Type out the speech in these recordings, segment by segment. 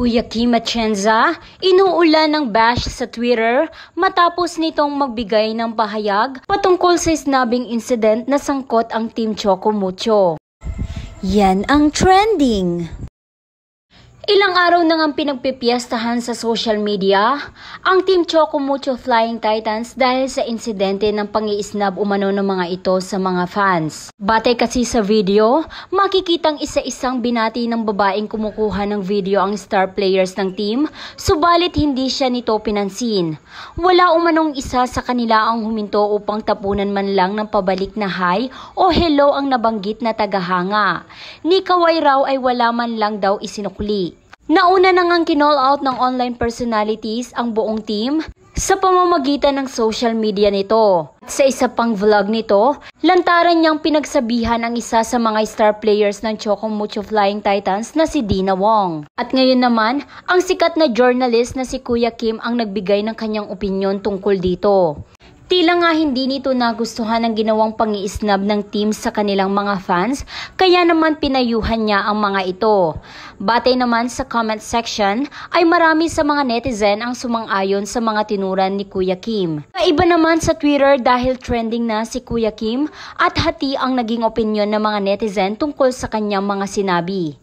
Joaquim Atienza, inuulan ng bash sa Twitter matapos nitong magbigay ng pahayag patungkol sa isnabing incident na sangkot ang Team Choco Mucho. Yan ang trending! Ilang araw nang ang pinagpipiyastahan sa social media ang Team Choco Mucho Flying Titans dahil sa insidente ng pangiisnab umano ng mga ito sa mga fans. Batay kasi sa video, makikitang isa-isang binati ng babaeng kumukuha ng video ang star players ng team, subalit hindi siya nito pinansin. Wala umanong isa sa kanila ang huminto upang tapunan man lang ng pabalik na hi o hello ang nabanggit na tagahanga. Ni Kawairaw ay wala man lang daw isinukli. Nauna na ngang kinall out ng online personalities ang buong team sa pamamagitan ng social media nito. Sa isa pang vlog nito, lantaran niyang pinagsabihan ang isa sa mga star players ng Choco Mucho Flying Titans na si Dina Wong. At ngayon naman, ang sikat na journalist na si Kuya Kim ang nagbigay ng kanyang opinyon tungkol dito. Tila nga hindi nito nagustuhan ang ginawang pangiisnab ng team sa kanilang mga fans, kaya naman pinayuhan niya ang mga ito. Batay naman sa comment section ay marami sa mga netizen ang sumang-ayon sa mga tinuran ni Kuya Kim. Naiba naman sa Twitter dahil trending na si Kuya Kim at hati ang naging opinyon ng mga netizen tungkol sa kanyang mga sinabi.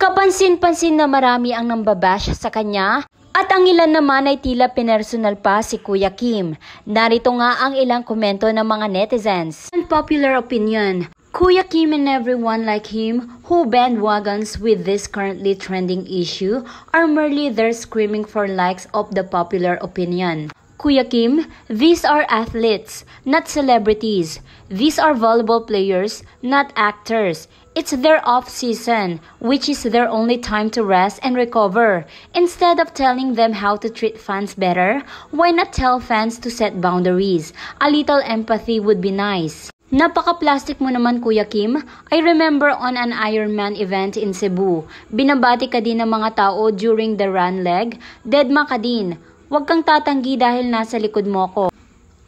Kapansin-pansin na marami ang nambabash sa kanya at ang ilan naman ay tila pinersonal pa si Kuya Kim. Narito nga ang ilang komento ng mga netizens. Unpopular opinion. Kuya Kim and everyone like him who bandwagons with this currently trending issue are merely there screaming for likes of the popular opinion. Kuya Kim, these are athletes, not celebrities. These are volleyball players, not actors. It's their off season, which is their only time to rest and recover. Instead of telling them how to treat fans better, why not tell fans to set boundaries? A little empathy would be nice. Napaka-plastic mo naman Kuya Kim. I remember on an Ironman event in Cebu, binabati ka din ng mga tao during the run leg, deadma ka din. Huwag kang tatanggi dahil nasa likod mo ako.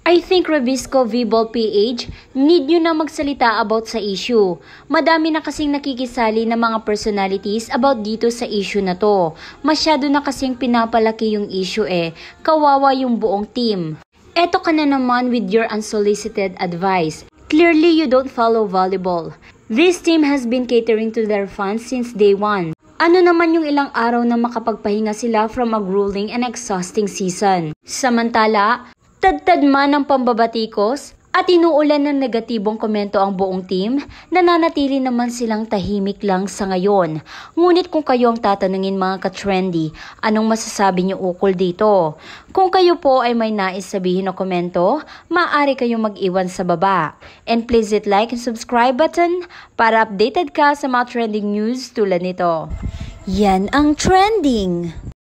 I think Revisco Vibol PH, need nyo na magsalita about sa issue. Madami na kasing nakikisali ng mga personalities about dito sa issue na to. Masyado na kasing pinapalaki yung issue eh. Kawawa yung buong team. Eto ka na naman with your unsolicited advice. Clearly you don't follow volleyball. This team has been catering to their fans since day one. Ano naman yung ilang araw na makapagpahinga sila from a grueling and exhausting season? Samantala, Tadtad man ang pambabatikos at inuulan ng negatibong komento ang buong team, nananatili naman silang tahimik lang sa ngayon. Ngunit kung kayo ang tatanungin mga ka-trendy, anong masasabi niyo ukol dito? Kung kayo po ay may nais sabihin o komento, maaari kayong mag-iwan sa baba. And please hit like and subscribe button para updated ka sa mga trending news tulad nito. Yan ang trending!